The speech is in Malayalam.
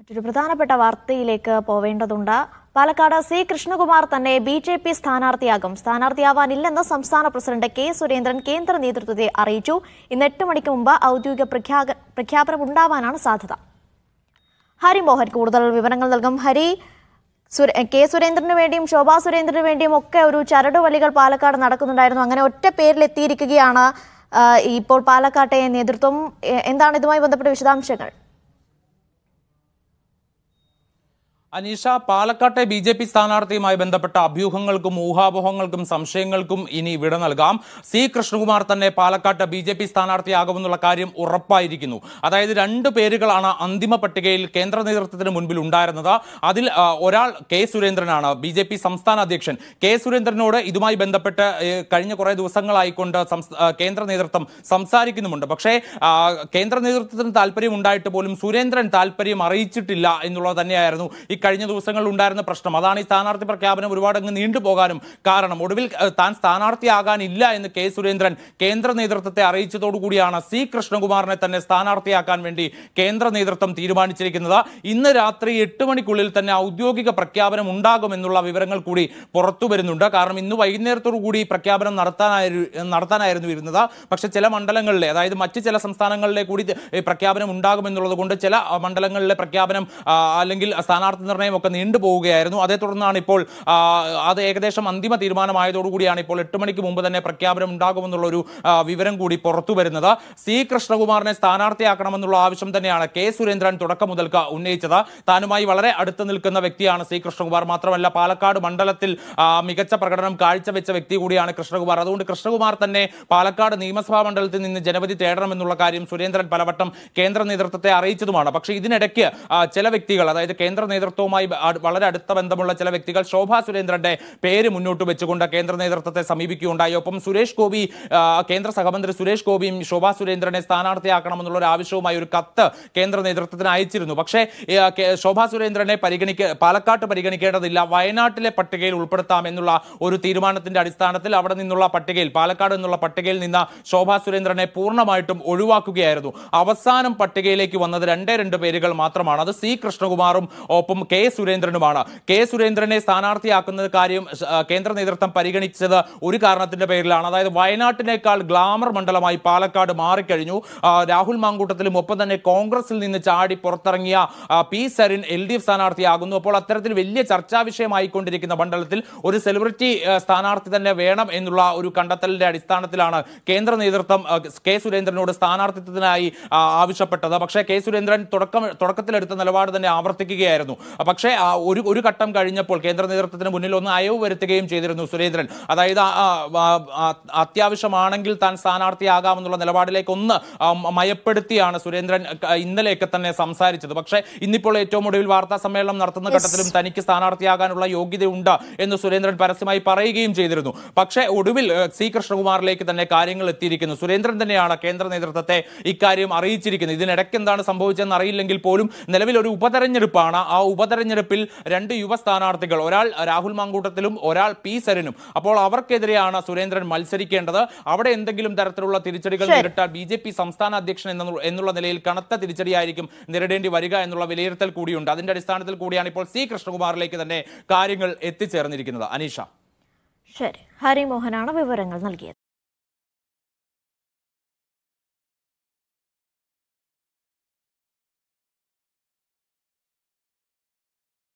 മറ്റൊരു പ്രധാനപ്പെട്ട വാർത്തയിലേക്ക് പോവേണ്ടതുണ്ട് പാലക്കാട് സി കൃഷ്ണകുമാർ തന്നെ ബി ജെ പി സ്ഥാനാർത്ഥിയാകും സ്ഥാനാർത്ഥിയാവാനില്ലെന്ന് സംസ്ഥാന പ്രസിഡന്റ് കെ സുരേന്ദ്രൻ കേന്ദ്ര നേതൃത്വത്തെ അറിയിച്ചു ഇന്ന് എട്ട് മണിക്ക് മുമ്പ് ഔദ്യോഗിക പ്രഖ്യാപനം ഉണ്ടാവാനാണ് സാധ്യത ഹരിമോഹൻ കൂടുതൽ വിവരങ്ങൾ നൽകും ഹരി കെ സുരേന്ദ്രന് വേണ്ടിയും ശോഭാ സുരേന്ദ്രന് വേണ്ടിയും ഒക്കെ ഒരു ചരടുവലികൾ പാലക്കാട് നടക്കുന്നുണ്ടായിരുന്നു അങ്ങനെ ഒറ്റ പേരിലെത്തിയിരിക്കുകയാണ് ഇപ്പോൾ പാലക്കാട്ടെ നേതൃത്വം എന്താണ് ഇതുമായി ബന്ധപ്പെട്ട വിശദാംശങ്ങൾ അനീഷ പാലക്കാട്ടെ ബി ജെ പി സ്ഥാനാർത്ഥിയുമായി ബന്ധപ്പെട്ട അഭ്യൂഹങ്ങൾക്കും ഊഹാപോഹങ്ങൾക്കും സംശയങ്ങൾക്കും ഇനി വിട നൽകാം സി കൃഷ്ണകുമാർ തന്നെ പാലക്കാട്ട് ബി ജെ പി സ്ഥാനാർത്ഥിയാകുമെന്നുള്ള കാര്യം ഉറപ്പായിരിക്കുന്നു അതായത് രണ്ട് പേരുകളാണ് അന്തിമ പട്ടികയിൽ കേന്ദ്ര നേതൃത്വത്തിന് മുൻപിൽ ഉണ്ടായിരുന്നത് അതിൽ ഒരാൾ കെ സുരേന്ദ്രനാണ് ബി ജെ പി സംസ്ഥാന അധ്യക്ഷൻ കെ സുരേന്ദ്രനോട് ഇതുമായി ബന്ധപ്പെട്ട് കഴിഞ്ഞ കുറേ ദിവസങ്ങളായിക്കൊണ്ട് കേന്ദ്ര നേതൃത്വം സംസാരിക്കുന്നുമുണ്ട് പക്ഷേ കേന്ദ്ര നേതൃത്വത്തിന് താല്പര്യം ഉണ്ടായിട്ട് പോലും സുരേന്ദ്രൻ താല്പര്യം അറിയിച്ചിട്ടില്ല എന്നുള്ളത് തന്നെയായിരുന്നു കഴിഞ്ഞ ദിവസങ്ങളിൽ ഉണ്ടായിരുന്ന പ്രശ്നം അതാണ് ഈ സ്ഥാനാർത്ഥി പ്രഖ്യാപനം ഒരുപാട് അങ്ങ് നീണ്ടുപോകാനും കാരണം ഒടുവിൽ താൻ സ്ഥാനാർത്ഥിയാകാനില്ല എന്ന് കെ സുരേന്ദ്രൻ കേന്ദ്ര നേതൃത്വത്തെ അറിയിച്ചതോടുകൂടിയാണ് സി കൃഷ്ണകുമാറിനെ തന്നെ സ്ഥാനാർത്ഥിയാക്കാൻ വേണ്ടി കേന്ദ്ര നേതൃത്വം തീരുമാനിച്ചിരിക്കുന്നത് ഇന്ന് രാത്രി എട്ട് മണിക്കുള്ളിൽ തന്നെ ഔദ്യോഗിക പ്രഖ്യാപനം ഉണ്ടാകുമെന്നുള്ള വിവരങ്ങൾ കൂടി പുറത്തു വരുന്നുണ്ട് കാരണം ഇന്ന് വൈകുന്നേരത്തോടു കൂടി പ്രഖ്യാപനം നടത്താനായിരുന്നു നടത്താനായിരുന്നു ഇരുന്നത് പക്ഷേ ചില മണ്ഡലങ്ങളിലെ അതായത് മറ്റ് ചില സംസ്ഥാനങ്ങളിലെ കൂടി പ്രഖ്യാപനം ഉണ്ടാകുമെന്നുള്ളത് കൊണ്ട് ചില മണ്ഡലങ്ങളിലെ പ്രഖ്യാപനം അല്ലെങ്കിൽ സ്ഥാനാർത്ഥി നിർണ്ണയമൊക്കെ നീണ്ടുപോവുകയായിരുന്നു അതേ തുടർന്നാണ് ഇപ്പോൾ അത് ഏകദേശം അന്തിമ തീരുമാനമായതോടുകൂടിയാണ് ഇപ്പോൾ എട്ട് മണിക്ക് മുമ്പ് തന്നെ പ്രഖ്യാപനം ഉണ്ടാകുമെന്നുള്ള ഒരു വിവരം കൂടി പുറത്തു വരുന്നത് സി കൃഷ്ണകുമാറിനെ സ്ഥാനാർത്ഥിയാക്കണമെന്നുള്ള ആവശ്യം തന്നെയാണ് കെ സുരേന്ദ്രൻ തുടക്കം മുതൽക്ക് ഉന്നയിച്ചത് താനുമായി വളരെ അടുത്ത് നിൽക്കുന്ന വ്യക്തിയാണ് സി കൃഷ്ണകുമാർ മാത്രമല്ല പാലക്കാട് മണ്ഡലത്തിൽ മികച്ച പ്രകടനം കാഴ്ചവെച്ച വ്യക്തി കൂടിയാണ് കൃഷ്ണകുമാർ അതുകൊണ്ട് കൃഷ്ണകുമാർ തന്നെ പാലക്കാട് നിയമസഭാ മണ്ഡലത്തിൽ നിന്ന് ജനപതി തേടണമെന്നുള്ള കാര്യം സുരേന്ദ്രൻ പലവട്ടം കേന്ദ്ര നേതൃത്വത്തെ അറിയിച്ചതുമാണ് പക്ഷേ ഇതിനിടയ്ക്ക് ചില വ്യക്തികൾ അതായത് കേന്ദ്ര നേതൃത്വം നേതൃത്വവുമായി വളരെ അടുത്ത ബന്ധമുള്ള ചില വ്യക്തികൾ ശോഭാ സുരേന്ദ്രന്റെ പേര് മുന്നോട്ട് വെച്ചുകൊണ്ട് കേന്ദ്ര നേതൃത്വത്തെ സമീപിക്കുകയുണ്ടായി ഒപ്പം സുരേഷ് ഗോപി കേന്ദ്ര സഹമന്ത്രി സുരേഷ് ഗോപിയും ശോഭാ സുരേന്ദ്രനെ സ്ഥാനാർത്ഥിയാക്കണമെന്നുള്ള ഒരു ആവശ്യവുമായി ഒരു കത്ത് കേന്ദ്ര നേതൃത്വത്തിന് അയച്ചിരുന്നു പക്ഷേ ശോഭാ സുരേന്ദ്രനെ പരിഗണിക്ക പാലക്കാട്ട് പരിഗണിക്കേണ്ടതില്ല വയനാട്ടിലെ പട്ടികയിൽ ഉൾപ്പെടുത്താം എന്നുള്ള ഒരു തീരുമാനത്തിന്റെ അടിസ്ഥാനത്തിൽ അവിടെ നിന്നുള്ള പട്ടികയിൽ പാലക്കാട് എന്നുള്ള പട്ടികയിൽ നിന്ന് ശോഭാ സുരേന്ദ്രനെ പൂർണ്ണമായിട്ടും ഒഴിവാക്കുകയായിരുന്നു അവസാനം പട്ടികയിലേക്ക് വന്നത് രണ്ടേ രണ്ട് പേരുകൾ മാത്രമാണ് അത് സി കൃഷ്ണകുമാറും ഒപ്പം കെ സുരേന്ദ്രനുമാണ് കെ സുരേന്ദ്രനെ സ്ഥാനാർത്ഥിയാക്കുന്ന കാര്യം കേന്ദ്ര നേതൃത്വം പരിഗണിച്ചത് ഒരു കാരണത്തിന്റെ പേരിലാണ് അതായത് വയനാട്ടിനേക്കാൾ ഗ്ലാമർ മണ്ഡലമായി പാലക്കാട് മാറിക്കഴിഞ്ഞു രാഹുൽ മാങ്കൂട്ടത്തിലും ഒപ്പം തന്നെ കോൺഗ്രസിൽ നിന്ന് ചാടി പുറത്തിറങ്ങിയ P Sarin L D F സ്ഥാനാർത്ഥിയാകുന്നു അപ്പോൾ അത്തരത്തിൽ വലിയ ചർച്ചാ വിഷയമായിക്കൊണ്ടിരിക്കുന്ന മണ്ഡലത്തിൽ ഒരു സെലിബ്രിറ്റി സ്ഥാനാർത്ഥി തന്നെ വേണം എന്നുള്ള ഒരു കണ്ടെത്തലിന്റെ അടിസ്ഥാനത്തിലാണ് കേന്ദ്ര നേതൃത്വം കെ സുരേന്ദ്രനോട് സ്ഥാനാർത്ഥിത്വത്തിനായി ആവശ്യപ്പെട്ടത് പക്ഷേ കെ സുരേന്ദ്രൻ തുടക്കം തുടക്കത്തിലെടുത്ത നിലപാട് തന്നെ ആവർത്തിക്കുകയായിരുന്നു പക്ഷേ ഒരു ഒരു ഘട്ടം കഴിഞ്ഞപ്പോൾ കേന്ദ്ര നേതൃത്വത്തിന് മുന്നിൽ ഒന്ന് അയവ് വരുത്തുകയും ചെയ്തിരുന്നു സുരേന്ദ്രൻ അതായത് അത്യാവശ്യമാണെങ്കിൽ താൻ സ്ഥാനാർത്ഥിയാകാമെന്നുള്ള നിലപാടിലേക്ക് ഒന്ന് മയപ്പെടുത്തിയാണ് സുരേന്ദ്രൻ ഇന്നലെയൊക്കെ തന്നെ സംസാരിച്ചത് പക്ഷേ ഇന്നിപ്പോൾ ഏറ്റവും ഒടുവിൽ വാർത്താ സമ്മേളനം നടത്തുന്ന ഘട്ടത്തിലും തനിക്ക് സ്ഥാനാർത്ഥിയാകാനുള്ള യോഗ്യതയുണ്ട് എന്ന് സുരേന്ദ്രൻ പരസ്യമായി പറയുകയും ചെയ്തിരുന്നു പക്ഷേ ഒടുവിൽ സി കൃഷ്ണകുമാറിലേക്ക് തന്നെ കാര്യങ്ങൾ എത്തിയിരിക്കുന്നു സുരേന്ദ്രൻ തന്നെയാണ് കേന്ദ്ര നേതൃത്വത്തെ ഇക്കാര്യം അറിയിച്ചിരിക്കുന്നത് ഇതിനിടയ്ക്ക് എന്താണ് സംഭവിച്ചതെന്ന് അറിയില്ലെങ്കിൽ പോലും നിലവിൽ ഒരു ഉപതെരഞ്ഞെടുപ്പാണ് ആ ഉപ ഉപതെരഞ്ഞെടുപ്പിൽ രണ്ട് യുവ സ്ഥാനാർത്ഥികൾ ഒരാൾ രാഹുൽ മാങ്കൂട്ടത്തിലും ഒരാൾ പി സരനും അപ്പോൾ അവർക്കെതിരെയാണ് സുരേന്ദ്രൻ മത്സരിക്കേണ്ടത് അവിടെ എന്തെങ്കിലും തരത്തിലുള്ള തിരിച്ചടികൾ നേരിട്ടാൽ ബി ജെ പി സംസ്ഥാന അധ്യക്ഷൻ എന്നുള്ള നിലയിൽ കനത്ത തിരിച്ചടിയായിരിക്കും നേരിടേണ്ടി വരിക എന്നുള്ള വിലയിരുത്തൽ കൂടിയുണ്ട് അതിന്റെ അടിസ്ഥാനത്തിൽ കൂടിയാണ് ഇപ്പോൾ സി കൃഷ്ണകുമാറിലേക്ക് തന്നെ കാര്യങ്ങൾ എത്തിച്ചേർന്നിരിക്കുന്നത് അനീഷ ശരി ഹരിമോഹനാണ് വിവരങ്ങൾ നൽകിയത്